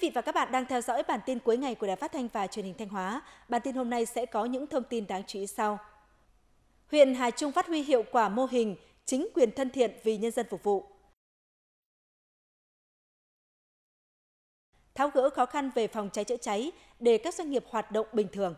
vị và các bạn đang theo dõi bản tin cuối ngày của Đài Phát thanh và Truyền hình Thanh Hóa. Bản tin hôm nay sẽ có những thông tin đáng chú ý sau. Huyện Hà Trung phát huy hiệu quả mô hình chính quyền thân thiện vì nhân dân phục vụ. Tháo gỡ khó khăn về phòng cháy chữa cháy để các doanh nghiệp hoạt động bình thường.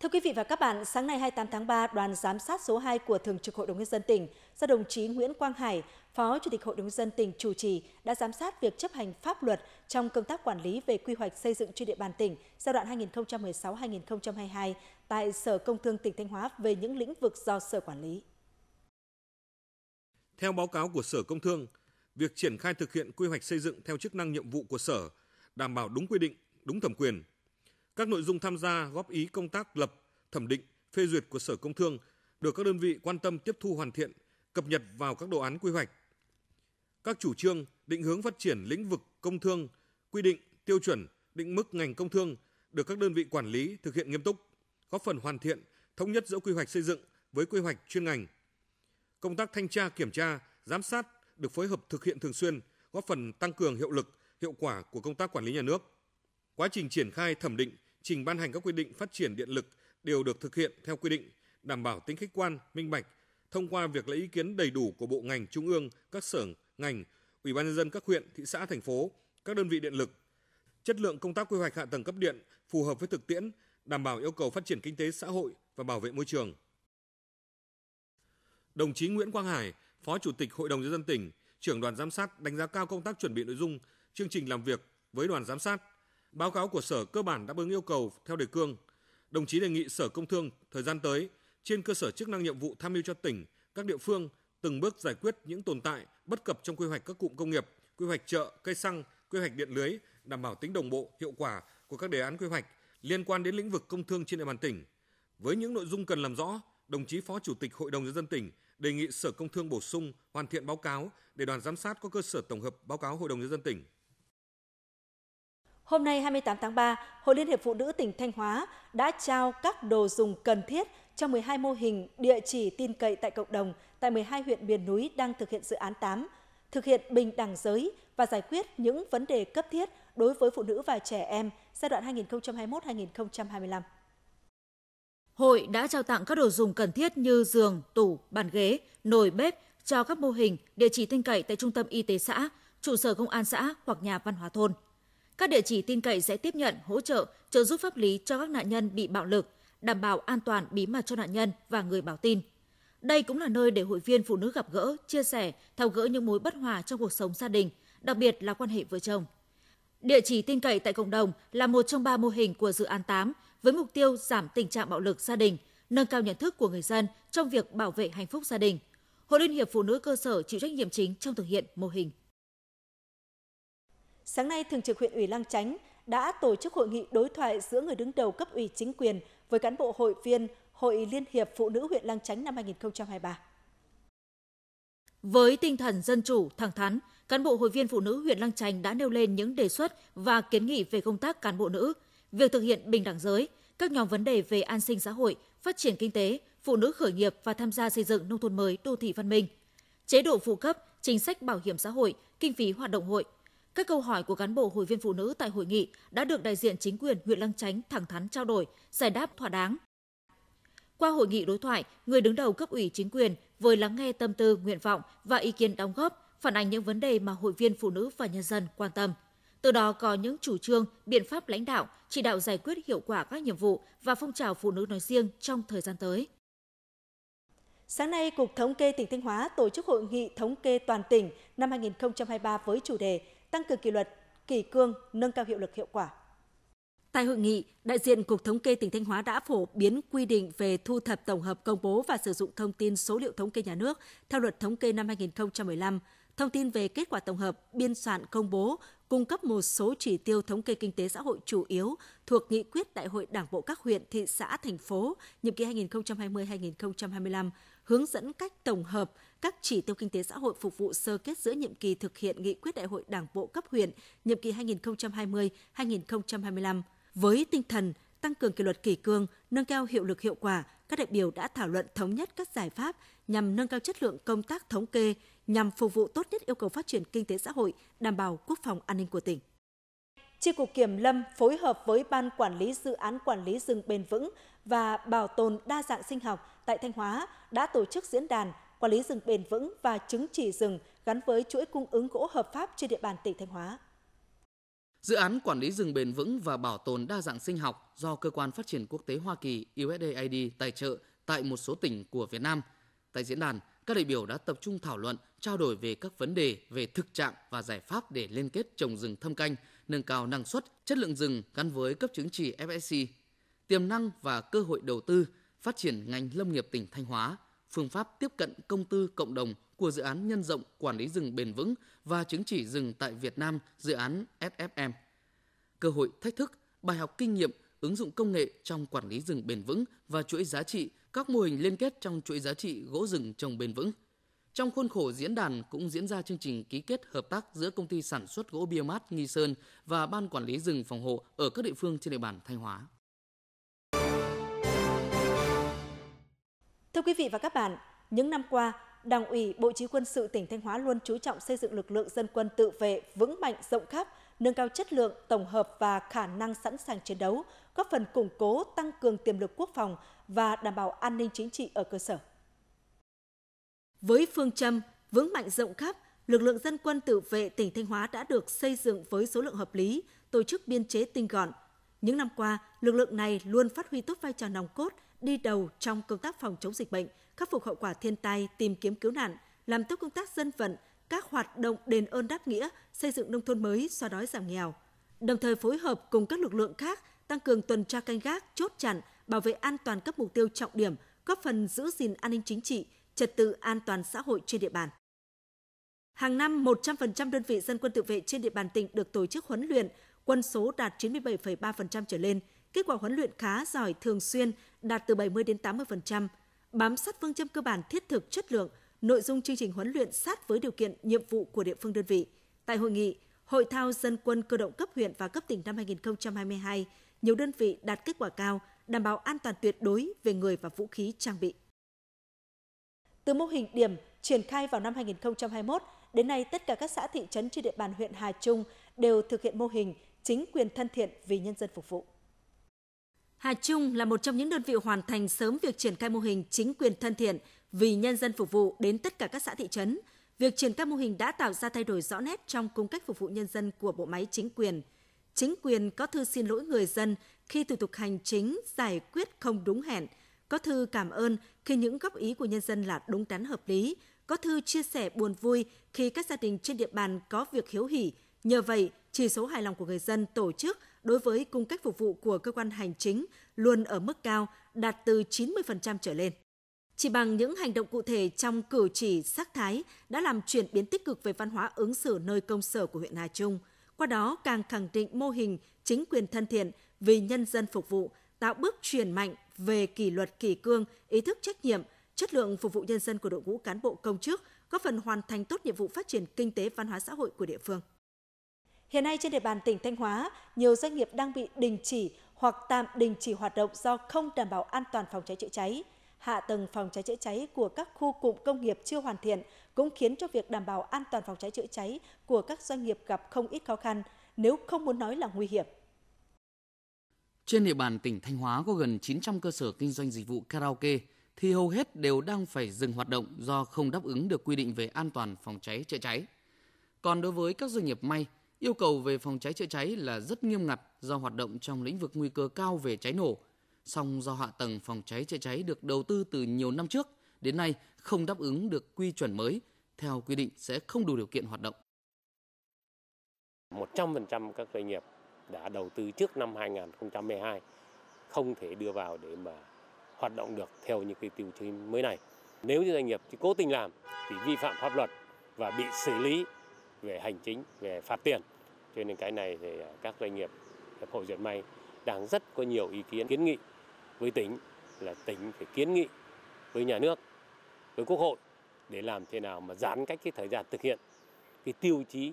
Thưa quý vị và các bạn, sáng nay 28 tháng 3, đoàn giám sát số 2 của Thường trực Hội đồng nhân dân tỉnh do đồng chí Nguyễn Quang Hải, Phó Chủ tịch Hội đồng nhân dân tỉnh chủ trì đã giám sát việc chấp hành pháp luật trong công tác quản lý về quy hoạch xây dựng trên địa bàn tỉnh giai đoạn 2016-2022 tại Sở Công Thương tỉnh Thanh Hóa về những lĩnh vực do Sở quản lý. Theo báo cáo của Sở Công Thương, việc triển khai thực hiện quy hoạch xây dựng theo chức năng nhiệm vụ của Sở đảm bảo đúng quy định, đúng thẩm quyền, các nội dung tham gia góp ý công tác lập, thẩm định, phê duyệt của Sở Công Thương được các đơn vị quan tâm tiếp thu hoàn thiện, cập nhật vào các đồ án quy hoạch. Các chủ trương, định hướng phát triển lĩnh vực công thương, quy định, tiêu chuẩn, định mức ngành công thương được các đơn vị quản lý thực hiện nghiêm túc, góp phần hoàn thiện, thống nhất giữa quy hoạch xây dựng với quy hoạch chuyên ngành. Công tác thanh tra kiểm tra, giám sát được phối hợp thực hiện thường xuyên, góp phần tăng cường hiệu lực, hiệu quả của công tác quản lý nhà nước. Quá trình triển khai thẩm định, trình ban hành các quy định phát triển điện lực đều được thực hiện theo quy định, đảm bảo tính khách quan, minh bạch thông qua việc lấy ý kiến đầy đủ của bộ ngành trung ương, các sở ngành, ủy ban nhân dân các huyện, thị xã, thành phố, các đơn vị điện lực. Chất lượng công tác quy hoạch hạ tầng cấp điện phù hợp với thực tiễn, đảm bảo yêu cầu phát triển kinh tế xã hội và bảo vệ môi trường. Đồng chí Nguyễn Quang Hải, Phó Chủ tịch Hội đồng nhân dân tỉnh, trưởng đoàn giám sát đánh giá cao công tác chuẩn bị nội dung, chương trình làm việc với đoàn giám sát Báo cáo của Sở cơ bản đáp ứng yêu cầu theo đề cương. Đồng chí đề nghị Sở Công Thương thời gian tới trên cơ sở chức năng nhiệm vụ tham mưu cho tỉnh, các địa phương từng bước giải quyết những tồn tại bất cập trong quy hoạch các cụm công nghiệp, quy hoạch chợ, cây xăng, quy hoạch điện lưới, đảm bảo tính đồng bộ, hiệu quả của các đề án quy hoạch liên quan đến lĩnh vực công thương trên địa bàn tỉnh. Với những nội dung cần làm rõ, đồng chí Phó Chủ tịch Hội đồng nhân dân tỉnh đề nghị Sở Công Thương bổ sung, hoàn thiện báo cáo để đoàn giám sát có cơ sở tổng hợp báo cáo Hội đồng nhân dân tỉnh. Hôm nay 28 tháng 3, Hội Liên hiệp Phụ nữ tỉnh Thanh Hóa đã trao các đồ dùng cần thiết cho 12 mô hình địa chỉ tin cậy tại cộng đồng tại 12 huyện miền núi đang thực hiện dự án 8, thực hiện bình đẳng giới và giải quyết những vấn đề cấp thiết đối với phụ nữ và trẻ em giai đoạn 2021-2025. Hội đã trao tặng các đồ dùng cần thiết như giường, tủ, bàn ghế, nồi bếp cho các mô hình địa chỉ tin cậy tại trung tâm y tế xã, trụ sở công an xã hoặc nhà văn hóa thôn. Các địa chỉ tin cậy sẽ tiếp nhận, hỗ trợ, trợ giúp pháp lý cho các nạn nhân bị bạo lực, đảm bảo an toàn bí mật cho nạn nhân và người báo tin. Đây cũng là nơi để hội viên phụ nữ gặp gỡ, chia sẻ, thao gỡ những mối bất hòa trong cuộc sống gia đình, đặc biệt là quan hệ vợ chồng. Địa chỉ tin cậy tại cộng đồng là một trong ba mô hình của dự án 8 với mục tiêu giảm tình trạng bạo lực gia đình, nâng cao nhận thức của người dân trong việc bảo vệ hạnh phúc gia đình. Hội Liên hiệp Phụ nữ cơ sở chịu trách nhiệm chính trong thực hiện mô hình sáng nay Thường trực huyện ủy Lang Chánh đã tổ chức hội nghị đối thoại giữa người đứng đầu cấp ủy chính quyền với cán bộ hội viên Hội Liên hiệp Phụ nữ huyện Lang Chánh năm 2023. Với tinh thần dân chủ, thẳng thắn, cán bộ hội viên phụ nữ huyện Lang Chánh đã nêu lên những đề xuất và kiến nghị về công tác cán bộ nữ, việc thực hiện bình đẳng giới, các nhóm vấn đề về an sinh xã hội, phát triển kinh tế, phụ nữ khởi nghiệp và tham gia xây dựng nông thôn mới đô thị văn minh, chế độ phụ cấp, chính sách bảo hiểm xã hội, kinh phí hoạt động hội, các câu hỏi của cán bộ hội viên phụ nữ tại hội nghị đã được đại diện chính quyền huyện Lăng Chánh thẳng thắn trao đổi, giải đáp thỏa đáng. Qua hội nghị đối thoại, người đứng đầu cấp ủy chính quyền vừa lắng nghe tâm tư, nguyện vọng và ý kiến đóng góp, phản ánh những vấn đề mà hội viên phụ nữ và nhân dân quan tâm. Từ đó có những chủ trương, biện pháp lãnh đạo, chỉ đạo giải quyết hiệu quả các nhiệm vụ và phong trào phụ nữ nói riêng trong thời gian tới. Sáng nay, Cục Thống kê tỉnh Thanh Hóa tổ chức hội nghị thống kê toàn tỉnh năm 2023 với chủ đề tăng cường kỷ luật, kỷ cương, nâng cao hiệu lực hiệu quả. Tại hội nghị, đại diện Cục Thống kê tỉnh Thanh Hóa đã phổ biến quy định về thu thập tổng hợp công bố và sử dụng thông tin số liệu thống kê nhà nước theo luật thống kê năm 2015, Thông tin về kết quả tổng hợp biên soạn công bố cung cấp một số chỉ tiêu thống kê kinh tế xã hội chủ yếu thuộc nghị quyết Đại hội Đảng bộ các huyện, thị xã, thành phố nhiệm kỳ 2020-2025, hướng dẫn cách tổng hợp các chỉ tiêu kinh tế xã hội phục vụ sơ kết giữa nhiệm kỳ thực hiện nghị quyết Đại hội Đảng bộ cấp huyện nhiệm kỳ 2020-2025. Với tinh thần tăng cường kỷ luật kỷ cương, nâng cao hiệu lực hiệu quả, các đại biểu đã thảo luận thống nhất các giải pháp nhằm nâng cao chất lượng công tác thống kê, nhằm phục vụ tốt nhất yêu cầu phát triển kinh tế xã hội, đảm bảo quốc phòng an ninh của tỉnh. Tri Cục Kiểm Lâm phối hợp với Ban Quản lý Dự án Quản lý rừng bền vững và Bảo tồn đa dạng sinh học tại Thanh Hóa đã tổ chức diễn đàn Quản lý rừng bền vững và chứng chỉ rừng gắn với chuỗi cung ứng gỗ hợp pháp trên địa bàn tỉnh Thanh Hóa. Dự án quản lý rừng bền vững và bảo tồn đa dạng sinh học do Cơ quan Phát triển Quốc tế Hoa Kỳ USDAID tài trợ tại một số tỉnh của Việt Nam. Tại diễn đàn, các đại biểu đã tập trung thảo luận, trao đổi về các vấn đề về thực trạng và giải pháp để liên kết trồng rừng thâm canh, nâng cao năng suất, chất lượng rừng gắn với cấp chứng chỉ FSC, tiềm năng và cơ hội đầu tư, phát triển ngành lâm nghiệp tỉnh Thanh Hóa, phương pháp tiếp cận công tư cộng đồng của dự án nhân rộng quản lý rừng bền vững và chứng chỉ rừng tại Việt Nam, dự án SFM. Cơ hội thách thức, bài học kinh nghiệm ứng dụng công nghệ trong quản lý rừng bền vững và chuỗi giá trị các mô hình liên kết trong chuỗi giá trị gỗ rừng trồng bền vững. Trong khuôn khổ diễn đàn cũng diễn ra chương trình ký kết hợp tác giữa công ty sản xuất gỗ biomat Nghi Sơn và Ban Quản lý rừng phòng hộ ở các địa phương trên địa bàn Thanh Hóa. Thưa quý vị và các bạn, những năm qua, Đảng ủy Bộ Chỉ quân sự tỉnh Thanh Hóa luôn chú trọng xây dựng lực lượng dân quân tự vệ vững mạnh rộng khắp, nâng cao chất lượng, tổng hợp và khả năng sẵn sàng chiến đấu, góp phần củng cố, tăng cường tiềm lực quốc phòng và đảm bảo an ninh chính trị ở cơ sở. Với phương châm vững mạnh rộng khắp, lực lượng dân quân tự vệ tỉnh Thanh Hóa đã được xây dựng với số lượng hợp lý, tổ chức biên chế tinh gọn. Những năm qua, lực lượng này luôn phát huy tốt vai trò nòng cốt, đi đầu trong công tác phòng chống dịch bệnh, khắc phục hậu quả thiên tai, tìm kiếm cứu nạn, làm tốt công tác dân vận, các hoạt động đền ơn đáp nghĩa, xây dựng nông thôn mới, xóa đói giảm nghèo. Đồng thời phối hợp cùng các lực lượng khác tăng cường tuần tra canh gác, chốt chặn, bảo vệ an toàn các mục tiêu trọng điểm, góp phần giữ gìn an ninh chính trị, trật tự an toàn xã hội trên địa bàn. Hàng năm, 100% đơn vị dân quân tự vệ trên địa bàn tỉnh được tổ chức huấn luyện, quân số đạt 97,3% trở lên, kết quả huấn luyện khá giỏi thường xuyên, đạt từ 70 đến 80%, bám sát phương châm cơ bản thiết thực chất lượng, nội dung chương trình huấn luyện sát với điều kiện nhiệm vụ của địa phương đơn vị. Tại hội nghị, Hội thao dân quân cơ động cấp huyện và cấp tỉnh năm 2022, nhiều đơn vị đạt kết quả cao, đảm bảo an toàn tuyệt đối về người và vũ khí trang bị. Từ mô hình điểm triển khai vào năm 2021, đến nay tất cả các xã thị trấn trên địa bàn huyện Hà Trung đều thực hiện mô hình chính quyền thân thiện vì nhân dân phục vụ. Hà Trung là một trong những đơn vị hoàn thành sớm việc triển khai mô hình chính quyền thân thiện vì nhân dân phục vụ đến tất cả các xã thị trấn. Việc triển các mô hình đã tạo ra thay đổi rõ nét trong cung cách phục vụ nhân dân của bộ máy chính quyền. Chính quyền có thư xin lỗi người dân khi thủ tục hành chính giải quyết không đúng hẹn, có thư cảm ơn khi những góp ý của nhân dân là đúng đắn hợp lý, có thư chia sẻ buồn vui khi các gia đình trên địa bàn có việc hiếu hỉ. Nhờ vậy, chỉ số hài lòng của người dân tổ chức đối với cung cách phục vụ của cơ quan hành chính luôn ở mức cao, đạt từ 90% trở lên. Chỉ bằng những hành động cụ thể trong cử chỉ sắc thái đã làm chuyển biến tích cực về văn hóa ứng xử nơi công sở của huyện Hà Trung, qua đó càng khẳng định mô hình chính quyền thân thiện vì nhân dân phục vụ, tạo bước chuyển mạnh về kỷ luật kỷ cương, ý thức trách nhiệm, chất lượng phục vụ nhân dân của đội ngũ cán bộ công chức, góp phần hoàn thành tốt nhiệm vụ phát triển kinh tế văn hóa xã hội của địa phương. Hiện nay trên địa bàn tỉnh Thanh Hóa, nhiều doanh nghiệp đang bị đình chỉ hoặc tạm đình chỉ hoạt động do không đảm bảo an toàn phòng cháy chữa cháy hạ tầng phòng cháy chữa cháy của các khu cụm công nghiệp chưa hoàn thiện cũng khiến cho việc đảm bảo an toàn phòng cháy chữa cháy của các doanh nghiệp gặp không ít khó khăn, nếu không muốn nói là nguy hiểm. Trên địa bàn tỉnh Thanh Hóa có gần 900 cơ sở kinh doanh dịch vụ karaoke thì hầu hết đều đang phải dừng hoạt động do không đáp ứng được quy định về an toàn phòng cháy chữa cháy. Còn đối với các doanh nghiệp may, yêu cầu về phòng cháy chữa cháy là rất nghiêm ngặt do hoạt động trong lĩnh vực nguy cơ cao về cháy nổ – song do hạ tầng phòng cháy chữa cháy được đầu tư từ nhiều năm trước đến nay không đáp ứng được quy chuẩn mới, theo quy định sẽ không đủ điều kiện hoạt động. 100% các doanh nghiệp đã đầu tư trước năm 2012 không thể đưa vào để mà hoạt động được theo những cái tiêu chí mới này. Nếu như doanh nghiệp thì cố tình làm thì vi phạm pháp luật và bị xử lý về hành chính, về phạt tiền. Cho nên cái này thì các doanh nghiệp, hiệp hội diệt may đang rất có nhiều ý kiến kiến nghị với tỉnh là tỉnh phải kiến nghị với nhà nước, với quốc hội để làm thế nào mà giãn cách cái thời gian thực hiện cái tiêu chí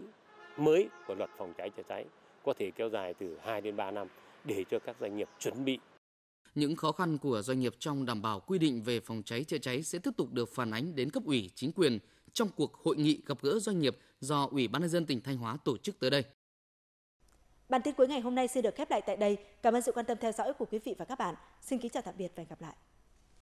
mới của luật phòng cháy chữa cháy có thể kéo dài từ 2 đến 3 năm để cho các doanh nghiệp chuẩn bị. Những khó khăn của doanh nghiệp trong đảm bảo quy định về phòng cháy chữa cháy sẽ tiếp tục được phản ánh đến cấp ủy chính quyền trong cuộc hội nghị gặp gỡ doanh nghiệp do Ủy ban nhân dân tỉnh Thanh Hóa tổ chức tới đây. Bản tin cuối ngày hôm nay xin được khép lại tại đây. Cảm ơn sự quan tâm theo dõi của quý vị và các bạn. Xin kính chào tạm biệt và hẹn gặp lại.